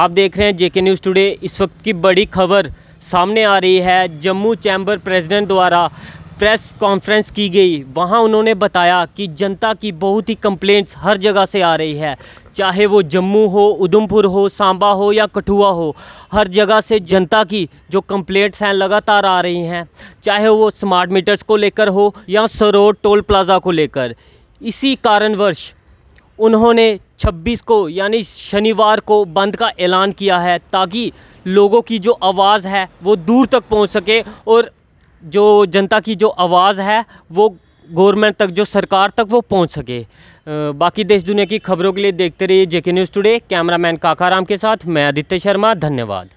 आप देख रहे हैं जेके न्यूज़ टुडे इस वक्त की बड़ी खबर सामने आ रही है जम्मू चैम्बर प्रेसिडेंट द्वारा प्रेस कॉन्फ्रेंस की गई वहाँ उन्होंने बताया कि जनता की बहुत ही कंप्लेंट्स हर जगह से आ रही है चाहे वो जम्मू हो उधमपुर हो सांबा हो या कठुआ हो हर जगह से जनता की जो कंप्लेंट्स हैं लगातार आ रही हैं चाहे वो स्मार्ट मीटर्स को लेकर हो या सरोड टोल प्लाज़ा को लेकर इसी कारणवश उन्होंने 26 को यानी शनिवार को बंद का ऐलान किया है ताकि लोगों की जो आवाज़ है वो दूर तक पहुंच सके और जो जनता की जो आवाज़ है वो गवर्नमेंट तक जो सरकार तक वो पहुंच सके बाकी देश दुनिया की खबरों के लिए देखते रहिए JK news today cameraman Kakaram के साथ मैं आदित्य शर्मा धन्यवाद